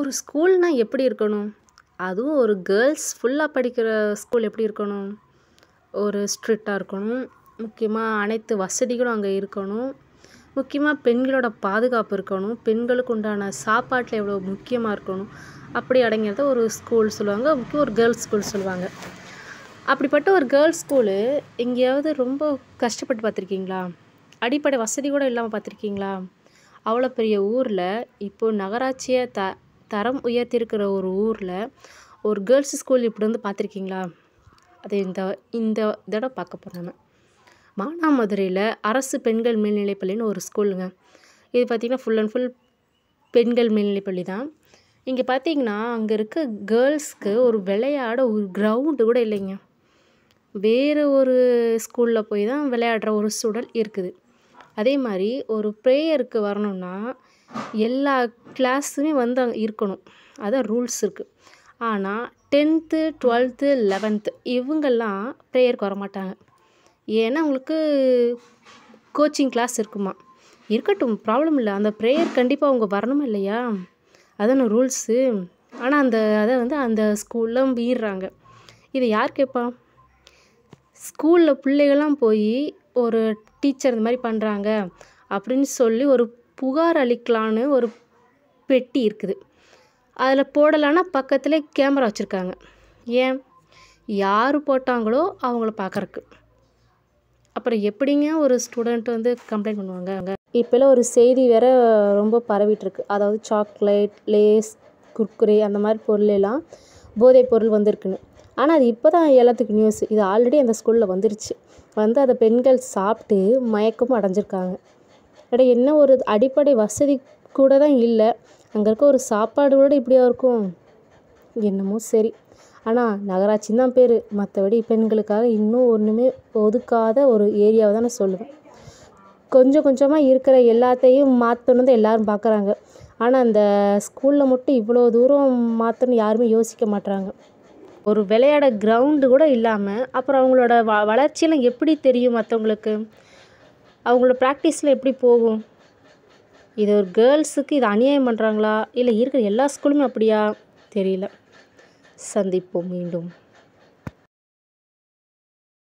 ஒரு ஸ்கூல்னால் எப்படி இருக்கணும் அதுவும் ஒரு கேர்ள்ஸ் ஃபுல்லாக படிக்கிற ஸ்கூல் எப்படி இருக்கணும் ஒரு ஸ்ட்ரிக்டாக இருக்கணும் முக்கியமாக அனைத்து வசதிகளும் அங்கே இருக்கணும் முக்கியமாக பெண்களோட பாதுகாப்பு இருக்கணும் பெண்களுக்கு உண்டான சாப்பாட்டில் எவ்வளோ முக்கியமாக இருக்கணும் அப்படி அடங்கிறத ஒரு ஸ்கூல் சொல்லுவாங்க முக்கியம் ஒரு கேர்ள்ஸ் ஸ்கூல் சொல்லுவாங்க அப்படிப்பட்ட ஒரு கேர்ள்ஸ் ஸ்கூலு எங்கேயாவது ரொம்ப கஷ்டப்பட்டு பார்த்துருக்கீங்களா அடிப்படை வசதி கூட இல்லாமல் பார்த்துருக்கீங்களா அவ்வளோ பெரிய ஊரில் இப்போது நகராட்சியை த தரம் உயர்த்தியிருக்கிற ஒரு ஊரில் ஒரு கேர்ள்ஸ் ஸ்கூல் இப்படி வந்து பார்த்துருக்கீங்களா அது இந்த இந்த தடவை பார்க்க போகிறோம் மானாமதுரையில் அரசு பெண்கள் மேல்நிலைப்பள்ளின்னு ஒரு ஸ்கூலுங்க இது பார்த்திங்கன்னா ஃபுல் அண்ட் ஃபுல் பெண்கள் மேல்நிலைப்பள்ளி தான் இங்கே பார்த்தீங்கன்னா அங்கே இருக்க கேர்ள்ஸ்க்கு ஒரு விளையாட ஒரு கிரவுண்டு கூட இல்லைங்க வேறு ஒரு ஸ்கூலில் போய் தான் விளையாடுற ஒரு சூழல் இருக்குது அதே மாதிரி ஒரு ப்ரேயருக்கு வரணுன்னா எல்லா கிளாஸுமே வந்து அங்கே இருக்கணும் அதுதான் ரூல்ஸ் இருக்குது ஆனால் டென்த்து டுவெல்த்து லெவன்த்து இவங்கெல்லாம் ப்ரேயருக்கு வர மாட்டாங்க ஏன்னா அவங்களுக்கு கோச்சிங் கிளாஸ் இருக்குமா இருக்கட்டும் ப்ராப்ளம் இல்லை அந்த ப்ரேயர் கண்டிப்பாக அவங்க வரணுமா இல்லையா அதான ரூல்ஸு ஆனால் அந்த அதை வந்து அந்த ஸ்கூலில் மீறுறாங்க இதை யார் கேட்பா ஸ்கூலில் பிள்ளைகள்லாம் போய் ஒரு டீச்சர் இந்த மாதிரி பண்ணுறாங்க அப்படின்னு சொல்லி ஒரு புகார் அளிக்கலான்னு ஒரு பெட்டி இருக்குது அதில் போடலான்னா பக்கத்தில் கேமரா வச்சுருக்காங்க ஏன் யார் போட்டாங்களோ அவங்கள பார்க்குறக்கு அப்புறம் எப்படிங்க ஒரு ஸ்டூடெண்ட் வந்து கம்ப்ளைண்ட் பண்ணுவாங்க அங்கே இப்போல்லாம் ஒரு செய்தி வேற ரொம்ப பரவிட்டுருக்கு அதாவது சாக்லேட் லேஸ் குர்குரே அந்த மாதிரி பொருளெல்லாம் போதைப் பொருள் வந்திருக்குன்னு ஆனால் அது இப்போ தான் எல்லாத்துக்கும் நியூஸ் இது ஆல்ரெடி அந்த ஸ்கூலில் வந்துருச்சு வந்து அதை பெண்கள் சாப்பிட்டு மயக்கமும் அடைஞ்சிருக்காங்க அட என்ன ஒரு அடிப்படை வசதி கூட தான் இல்லை அங்கே இருக்க ஒரு சாப்பாடு கூட இப்படியா இருக்கும் என்னமோ சரி ஆனால் நகராட்சி தான் பேர் மற்றபடி பெண்களுக்காக இன்னும் ஒன்றுமே ஒதுக்காத ஒரு ஏரியாவை தான் நான் சொல்லுவேன் கொஞ்சம் கொஞ்சமாக இருக்கிற எல்லாத்தையும் மாற்றணும் தான் எல்லோரும் பார்க்குறாங்க ஆனால் அந்த ஸ்கூலில் மட்டும் இவ்வளோ தூரம் மாற்றணும் யாருமே யோசிக்க மாட்டுறாங்க ஒரு விளையாட கிரவுண்டு கூட இல்லாமல் அப்புறம் அவங்களோட வ வளர்ச்சியெல்லாம் எப்படி தெரியும் மற்றவங்களுக்கு அவங்களோட ப்ராக்டிஸில் எப்படி போகும் இது ஒரு கேர்ள்ஸுக்கு இது அநியாயம் பண்ணுறாங்களா இல்லை இருக்கிற எல்லா ஸ்கூலுமே அப்படியா தெரியல சந்திப்போம் மீண்டும்